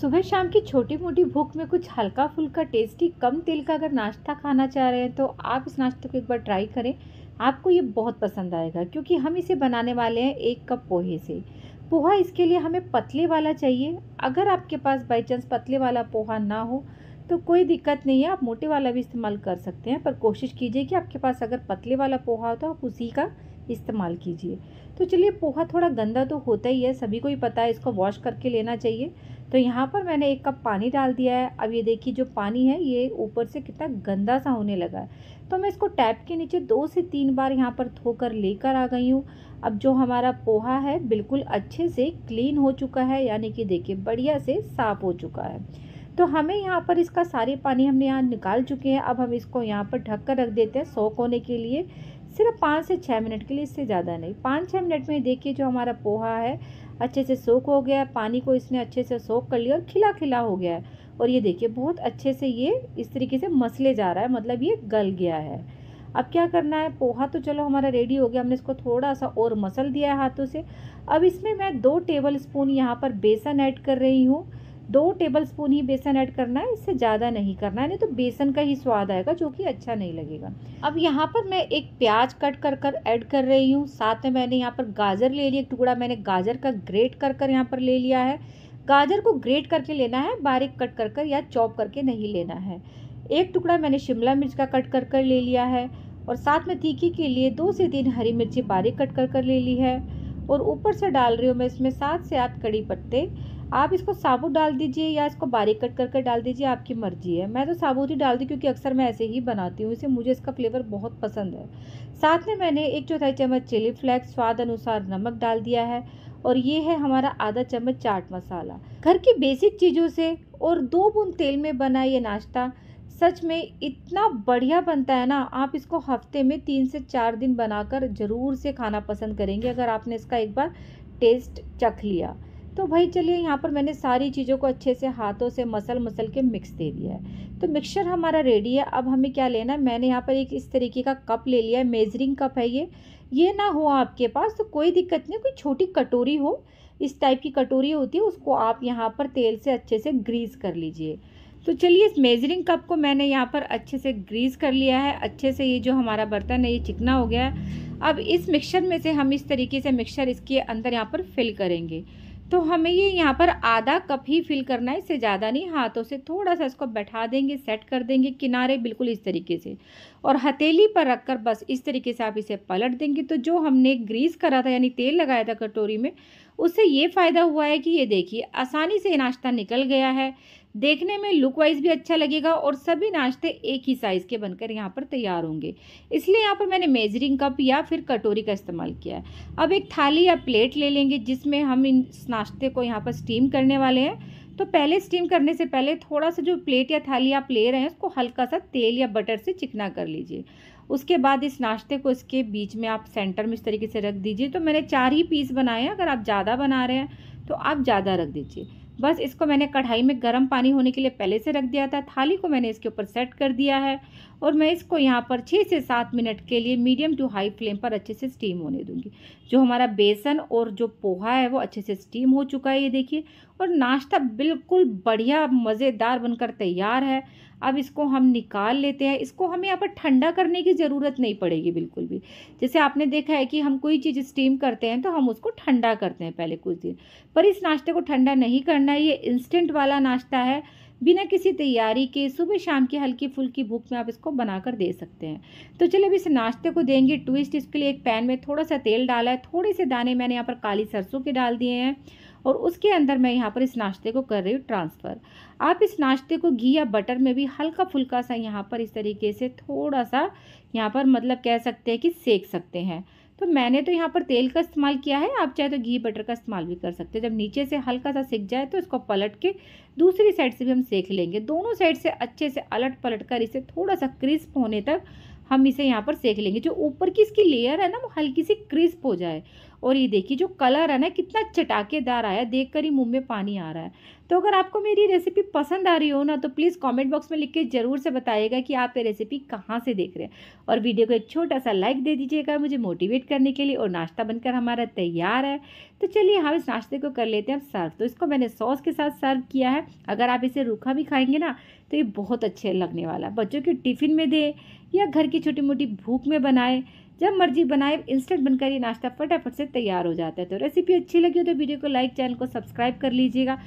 सुबह शाम की छोटी मोटी भूख में कुछ हल्का फुल्का टेस्टी कम तेल का अगर नाश्ता खाना चाह रहे हैं तो आप इस नाश्ते को एक बार ट्राई करें आपको ये बहुत पसंद आएगा क्योंकि हम इसे बनाने वाले हैं एक कप पोहे से पोहा इसके लिए हमें पतले वाला चाहिए अगर आपके पास बाई चांस पतले वाला पोहा ना हो तो कोई दिक्कत नहीं है आप मोटे वाला भी इस्तेमाल कर सकते हैं पर कोशिश कीजिए कि आपके पास अगर पतले वाला पोहा हो तो आप उसी का इस्तेमाल कीजिए तो चलिए पोहा थोड़ा गंदा तो होता ही है सभी को ही पता है इसको वॉश करके लेना चाहिए तो यहाँ पर मैंने एक कप पानी डाल दिया है अब ये देखिए जो पानी है ये ऊपर से कितना गंदा सा होने लगा है तो मैं इसको टैप के नीचे दो से तीन बार यहाँ पर धोकर लेकर आ गई हूँ अब जो हमारा पोहा है बिल्कुल अच्छे से क्लीन हो चुका है यानी कि देखिए बढ़िया से साफ़ हो चुका है तो हमें यहाँ पर इसका सारे पानी हमने यहाँ निकाल चुके हैं अब हम इसको यहाँ पर ढक कर रख देते हैं सोक होने के लिए सिर्फ पाँच से छः मिनट के लिए इससे ज़्यादा नहीं पाँच छः मिनट में देखिए जो हमारा पोहा है अच्छे से सोख हो गया है पानी को इसने अच्छे से सोख कर लिया और खिला खिला हो गया है और ये देखिए बहुत अच्छे से ये इस तरीके से मसले जा रहा है मतलब ये गल गया है अब क्या करना है पोहा तो चलो हमारा रेडी हो गया हमने इसको थोड़ा सा और मसल दिया है हाथों से अब इसमें मैं दो टेबल स्पून यहाँ पर बेसन ऐड कर रही हूँ दो टेबल स्पून ही बेसन ऐड करना है इससे ज़्यादा नहीं करना है नहीं तो बेसन का ही स्वाद आएगा जो कि अच्छा नहीं लगेगा अब यहाँ पर मैं एक प्याज कट कर कर ऐड कर रही हूँ साथ में मैंने यहाँ पर गाजर ले लिया एक टुकड़ा मैंने गाजर का ग्रेट कर कर यहाँ पर ले लिया है गाजर को ग्रेट करके लेना है बारीक कट कर कर या चॉप करके नहीं लेना है एक टुकड़ा मैंने शिमला मिर्च का कट कर कर ले लिया है और साथ में तीखी के लिए दो से तीन हरी मिर्ची बारीक कट कर कर ले ली है और ऊपर से डाल रही हूँ मैं इसमें सात से आठ कड़ी पत्ते आप इसको साबुत डाल दीजिए या इसको बारीक कट करके डाल दीजिए आपकी मर्ज़ी है मैं तो साबुत ही डाल दी क्योंकि अक्सर मैं ऐसे ही बनाती हूँ इसे मुझे इसका फ्लेवर बहुत पसंद है साथ में मैंने एक चौथाई चम्मच चिली फ्लेक्स स्वाद अनुसार नमक डाल दिया है और ये है हमारा आधा चम्मच चाट मसाला घर की बेसिक चीज़ों से और दो बूंद तेल में बना ये नाश्ता सच में इतना बढ़िया बनता है ना आप इसको हफ्ते में तीन से चार दिन बनाकर ज़रूर से खाना पसंद करेंगे अगर आपने इसका एक बार टेस्ट चख लिया तो भाई चलिए यहाँ पर मैंने सारी चीज़ों को अच्छे से हाथों से मसल मसल के मिक्स दे दिया है तो मिक्सचर हमारा रेडी है अब हमें क्या लेना है मैंने यहाँ पर एक इस तरीके का कप ले लिया है मेजरिंग कप है ये ये ना हो आपके पास तो कोई दिक्कत नहीं कोई छोटी कटोरी हो इस टाइप की कटोरी होती है उसको आप यहाँ पर तेल से अच्छे से ग्रीस कर लीजिए तो चलिए इस मेजरिंग कप को मैंने यहाँ पर अच्छे से ग्रीस कर लिया है अच्छे से ये जो हमारा बर्तन है ये चिकना हो गया है अब इस मिक्सचर में से हम इस तरीके से मिक्सचर इसके अंदर यहाँ पर फिल करेंगे तो हमें ये यहाँ पर आधा कप ही फिल करना है इससे ज़्यादा नहीं हाथों से थोड़ा सा इसको बैठा देंगे सेट कर देंगे किनारे बिल्कुल इस तरीके से और हथेली पर रखकर बस इस तरीके से आप इसे पलट देंगे तो जो हमने ग्रीस करा था यानी तेल लगाया था कटोरी में उससे ये फ़ायदा हुआ है कि ये देखिए आसानी से नाश्ता निकल गया है देखने में लुक वाइज भी अच्छा लगेगा और सभी नाश्ते एक ही साइज़ के बनकर यहाँ पर तैयार होंगे इसलिए यहाँ पर मैंने मेजरिंग कप या फिर कटोरी का इस्तेमाल किया है अब एक थाली या प्लेट ले लेंगे जिसमें हम इन नाश्ते को यहाँ पर स्टीम करने वाले हैं तो पहले स्टीम करने से पहले थोड़ा सा जो प्लेट या थाली आप ले रहे हैं उसको हल्का सा तेल या बटर से चिकना कर लीजिए उसके बाद इस नाश्ते को इसके बीच में आप सेंटर में इस तरीके से रख दीजिए तो मैंने चार ही पीस बनाए हैं अगर आप ज़्यादा बना रहे हैं तो आप ज़्यादा रख दीजिए बस इसको मैंने कढ़ाई में गर्म पानी होने के लिए पहले से रख दिया था थाली को मैंने इसके ऊपर सेट कर दिया है और मैं इसको यहाँ पर छः से सात मिनट के लिए मीडियम टू हाई फ्लेम पर अच्छे से स्टीम होने दूंगी जो हमारा बेसन और जो पोहा है वो अच्छे से स्टीम हो चुका है ये देखिए और नाश्ता बिल्कुल बढ़िया मज़ेदार बनकर तैयार है अब इसको हम निकाल लेते हैं इसको हमें यहाँ पर ठंडा करने की ज़रूरत नहीं पड़ेगी बिल्कुल भी जैसे आपने देखा है कि हम कोई चीज़ स्टीम करते हैं तो हम उसको ठंडा करते हैं पहले कुछ दिन पर इस नाश्ते को ठंडा नहीं करना ये इंस्टेंट वाला नाश्ता है बिना किसी तैयारी के सुबह शाम की हल्की फुल्की भूख में आप इसको बनाकर दे सकते हैं तो चलिए अब इस नाश्ते को देंगे ट्विस्ट इसके लिए एक पैन में थोड़ा सा तेल डाला है थोड़े से दाने मैंने यहाँ पर काली सरसों के डाल दिए हैं और उसके अंदर मैं यहाँ पर इस नाश्ते को कर रही हूँ ट्रांसफ़र आप इस नाश्ते को घी या बटर में भी हल्का फुल्का सा यहाँ पर इस तरीके से थोड़ा सा यहाँ पर मतलब कह सकते हैं कि सेक सकते हैं तो मैंने तो यहाँ पर तेल का इस्तेमाल किया है आप चाहे तो घी बटर का इस्तेमाल भी कर सकते हैं जब नीचे से हल्का सा सिक जाए तो इसको पलट के दूसरी साइड से भी हम सेक लेंगे दोनों साइड से अच्छे से अलट पलट कर इसे थोड़ा सा क्रिस्प होने तक हम इसे यहाँ पर सेक लेंगे जो ऊपर की इसकी लेयर है ना वो हल्की सी क्रिस्प हो जाए और ये देखिए जो कलर है ना कितना चटाकेदार आया देखकर ही मुंह में पानी आ रहा है तो अगर आपको मेरी रेसिपी पसंद आ रही हो ना तो प्लीज़ कमेंट बॉक्स में लिख के ज़रूर से बताइएगा कि आप ये रेसिपी कहाँ से देख रहे हैं और वीडियो को एक छोटा सा लाइक दे दीजिएगा मुझे मोटिवेट करने के लिए और नाश्ता बनकर हमारा तैयार है तो चलिए हम इस नाश्ते को कर लेते हैं सर्व तो इसको मैंने सॉस के साथ सर्व किया है अगर आप इसे रूखा भी खाएंगे ना तो ये बहुत अच्छे लगने वाला है बच्चों के टिफ़िन में दें या घर की छोटी मोटी भूख में बनाएं जब मर्जी बनाए इंस्टेंट बनकर ये नाश्ता फटाफट से तैयार हो जाता है तो रेसिपी अच्छी लगी हो तो वीडियो को लाइक चैनल को सब्सक्राइब कर लीजिएगा